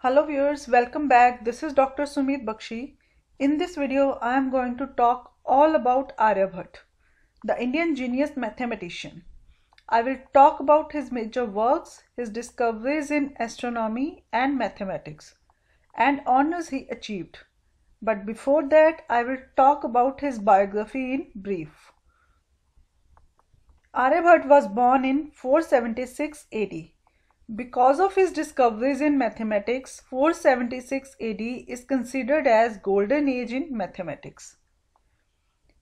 Hello viewers, welcome back. This is Dr. Sumit Bakshi. In this video, I am going to talk all about Aryabhat, the Indian genius mathematician. I will talk about his major works, his discoveries in astronomy and mathematics, and honors he achieved. But before that, I will talk about his biography in brief. Aryabhat was born in 476 AD because of his discoveries in mathematics, 476 AD is considered as golden age in mathematics.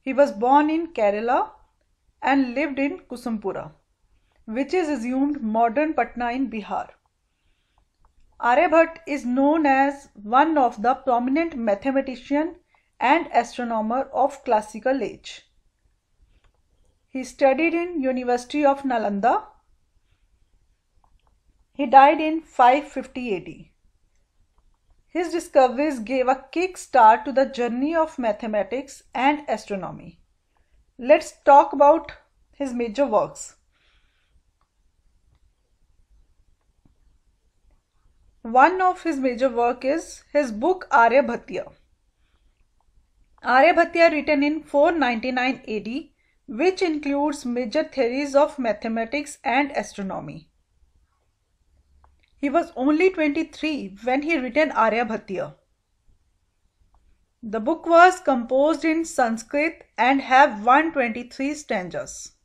He was born in Kerala and lived in Kusumpura, which is assumed modern Patna in Bihar. Aryabhat is known as one of the prominent mathematician and astronomer of classical age. He studied in University of Nalanda he died in 550 AD. His discoveries gave a kickstart to the journey of mathematics and astronomy. Let's talk about his major works. One of his major work is his book Aryabhatya. Aryabhatya written in 499 AD which includes major theories of mathematics and astronomy. He was only 23 when he written Aryabhatiya. The book was composed in Sanskrit and have 123 stanzas.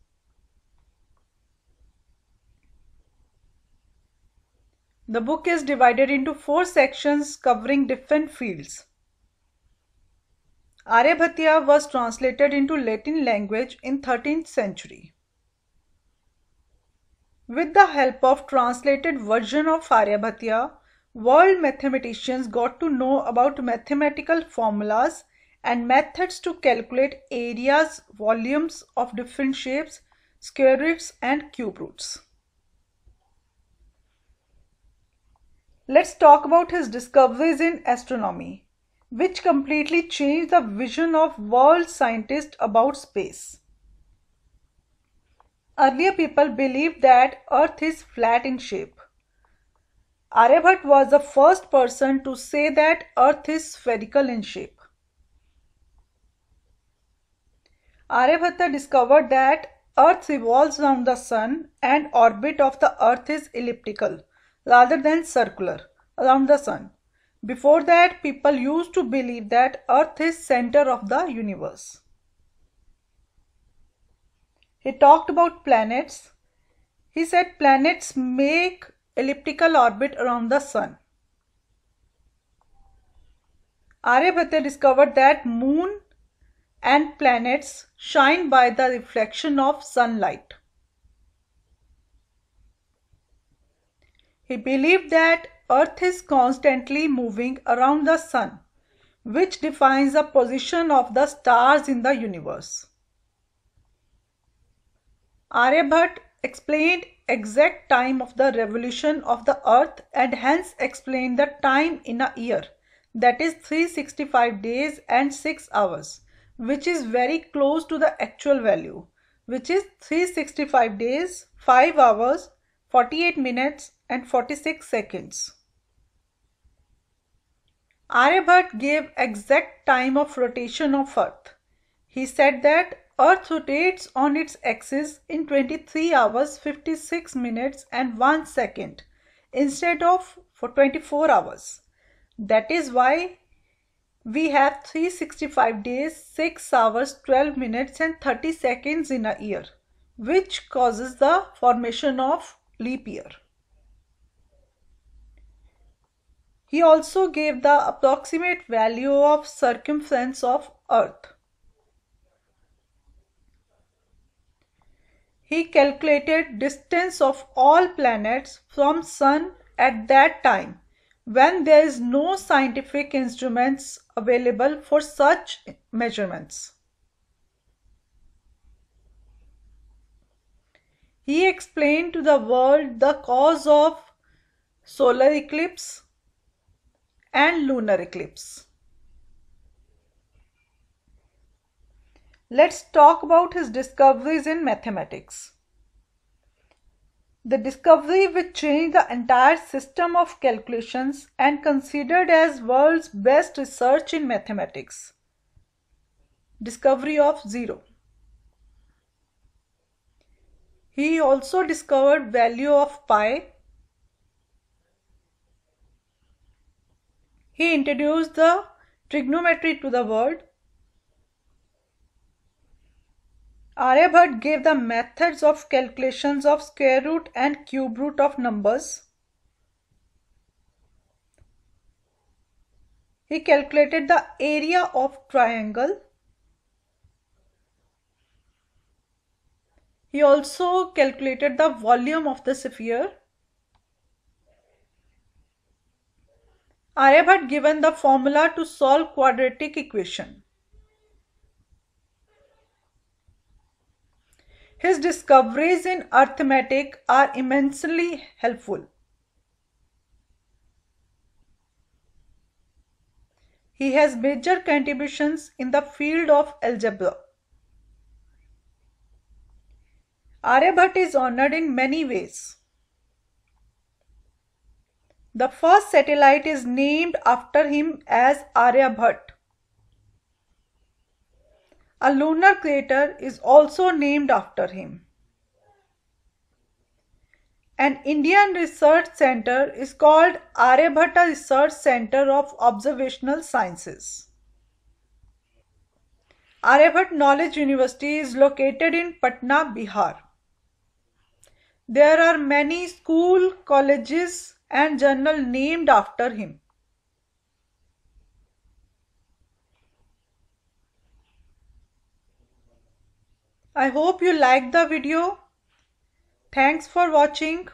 The book is divided into four sections covering different fields. Aryabhatiya was translated into Latin language in 13th century. With the help of translated version of Aryabhatiya, world mathematicians got to know about mathematical formulas and methods to calculate areas, volumes of different shapes, square roots and cube roots. Let's talk about his discoveries in astronomy, which completely changed the vision of world scientists about space. Earlier people believed that earth is flat in shape. Aryabhat was the first person to say that earth is spherical in shape. Aryabhatta discovered that earth revolves around the sun and orbit of the earth is elliptical rather than circular around the sun. Before that people used to believe that earth is center of the universe. He talked about planets. He said planets make elliptical orbit around the sun. Aryabhatta discovered that moon and planets shine by the reflection of sunlight. He believed that earth is constantly moving around the sun, which defines the position of the stars in the universe. Aryabhat explained exact time of the revolution of the earth and hence explained the time in a year that is 365 days and 6 hours which is very close to the actual value which is 365 days 5 hours 48 minutes and 46 seconds. Aryabhat gave exact time of rotation of earth. He said that Earth rotates on its axis in 23 hours 56 minutes and 1 second instead of for 24 hours. That is why we have 365 days, 6 hours, 12 minutes and 30 seconds in a year, which causes the formation of leap year. He also gave the approximate value of circumference of earth. He calculated distance of all planets from sun at that time when there is no scientific instruments available for such measurements. He explained to the world the cause of solar eclipse and lunar eclipse. Let's talk about his discoveries in mathematics. The discovery which changed the entire system of calculations and considered as world's best research in mathematics. Discovery of zero. He also discovered value of pi. He introduced the trigonometry to the world Aryabhat gave the methods of calculations of square root and cube root of numbers. He calculated the area of triangle. He also calculated the volume of the sphere. I given the formula to solve quadratic equation. His discoveries in arithmetic are immensely helpful. He has major contributions in the field of algebra. Aryabhatta is honored in many ways. The first satellite is named after him as Aryabhatta. A lunar crater is also named after him. An Indian research center is called Aryabhatta Research Center of Observational Sciences. Aryabhat Knowledge University is located in Patna, Bihar. There are many school, colleges and journal named after him. I hope you liked the video. Thanks for watching.